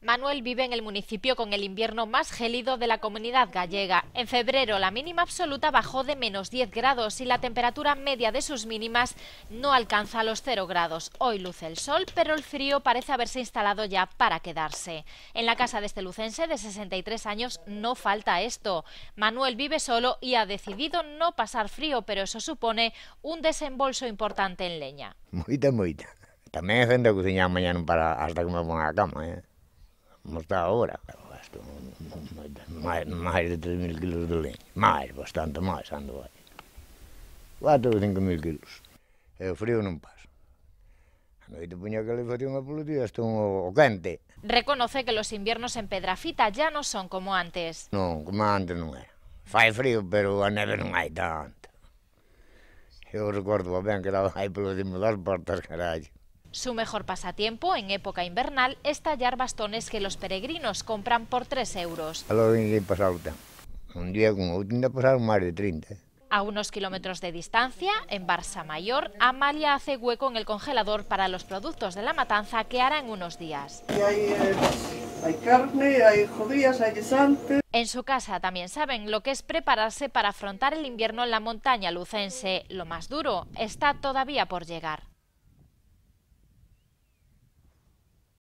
Manuel vive en el municipio con el invierno más gélido de la comunidad gallega. En febrero la mínima absoluta bajó de menos 10 grados y la temperatura media de sus mínimas no alcanza los 0 grados. Hoy luce el sol, pero el frío parece haberse instalado ya para quedarse. En la casa de este lucense de 63 años no falta esto. Manuel vive solo y ha decidido no pasar frío, pero eso supone un desembolso importante en leña. Muy muita. También mañana para hasta que me ponga cama, eh. como está agora, gasto máis, de 3.000 kilos de leña, máis, bastante máis, ando aí. 4 ou 5.000 kilos. E o frío non pasa. A noite puña calefacción a polo día, estou o quente. Reconoce que los inviernos en Pedrafita ya non son como antes. Non, como antes non era. Fai frío, pero a neve non hai tanto. Eu recordo ben que era aí polo cimo das portas, carallo. Su mejor pasatiempo en época invernal es tallar bastones que los peregrinos compran por 3 euros. ¿eh? A unos kilómetros de distancia, en Barça Mayor, Amalia hace hueco en el congelador para los productos de la matanza que hará en unos días. Eh, en su casa también saben lo que es prepararse para afrontar el invierno en la montaña lucense. Lo más duro está todavía por llegar.